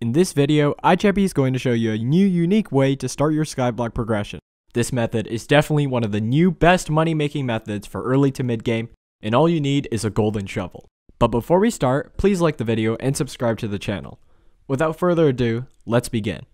In this video, iChappy is going to show you a new unique way to start your Skyblock progression. This method is definitely one of the new best money-making methods for early to mid-game, and all you need is a golden shovel. But before we start, please like the video and subscribe to the channel. Without further ado, let's begin.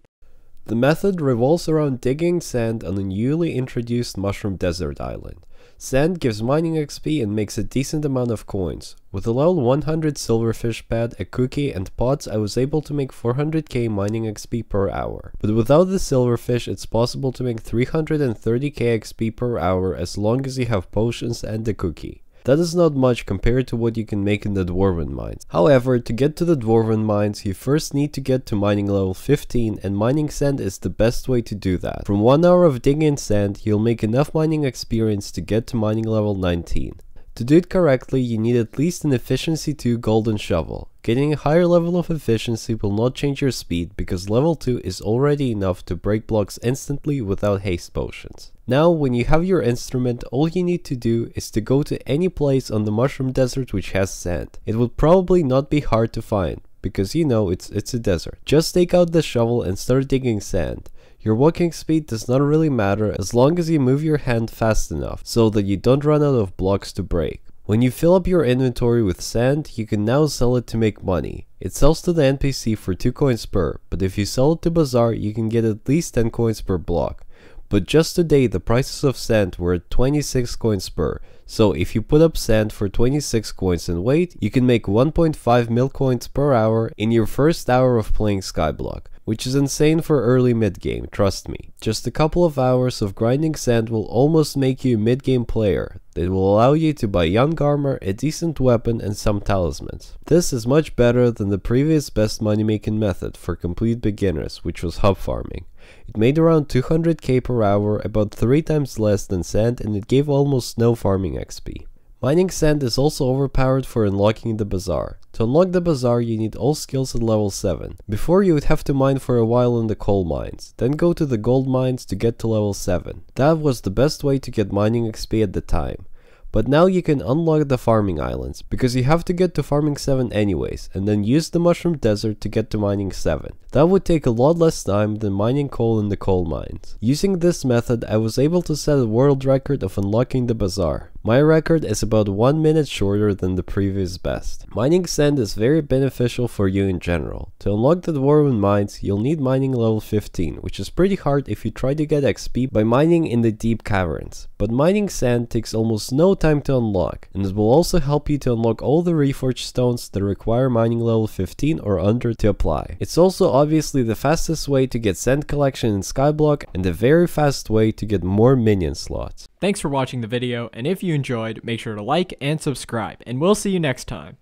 The method revolves around digging sand on a newly introduced mushroom desert island. Sand gives mining XP and makes a decent amount of coins. With a level 100 silverfish pad, a cookie, and pots, I was able to make 400k mining XP per hour. But without the silverfish, it's possible to make 330k XP per hour as long as you have potions and a cookie. That is not much compared to what you can make in the Dwarven Mines. However, to get to the Dwarven Mines, you first need to get to mining level 15 and mining sand is the best way to do that. From 1 hour of digging sand, you'll make enough mining experience to get to mining level 19. To do it correctly, you need at least an efficiency 2 golden shovel. Getting a higher level of efficiency will not change your speed because level 2 is already enough to break blocks instantly without haste potions. Now when you have your instrument, all you need to do is to go to any place on the mushroom desert which has sand. It would probably not be hard to find because you know it's, it's a desert. Just take out the shovel and start digging sand. Your walking speed does not really matter as long as you move your hand fast enough so that you don't run out of blocks to break. When you fill up your inventory with sand, you can now sell it to make money. It sells to the NPC for 2 coins per, but if you sell it to Bazaar, you can get at least 10 coins per block. But just today, the prices of sand were at 26 coins per, so if you put up sand for 26 coins and wait, you can make 1.5 mil coins per hour in your first hour of playing Skyblock which is insane for early mid-game, trust me. Just a couple of hours of grinding sand will almost make you a mid-game player. It will allow you to buy young armor, a decent weapon and some talismans. This is much better than the previous best money making method for complete beginners, which was hub farming. It made around 200k per hour, about 3 times less than sand and it gave almost no farming XP. Mining sand is also overpowered for unlocking the bazaar. To unlock the bazaar you need all skills at level 7. Before you would have to mine for a while in the coal mines, then go to the gold mines to get to level 7. That was the best way to get mining XP at the time. But now you can unlock the farming islands, because you have to get to farming 7 anyways, and then use the mushroom desert to get to mining 7. That would take a lot less time than mining coal in the coal mines. Using this method I was able to set a world record of unlocking the bazaar. My record is about 1 minute shorter than the previous best. Mining sand is very beneficial for you in general. To unlock the Dwarven Mines, you'll need mining level 15, which is pretty hard if you try to get XP by mining in the deep caverns. But mining sand takes almost no time to unlock, and it will also help you to unlock all the reforged stones that require mining level 15 or under to apply. It's also obviously the fastest way to get sand collection in Skyblock and a very fast way to get more minion slots. Thanks for watching the video, and if you enjoyed, make sure to like and subscribe, and we'll see you next time.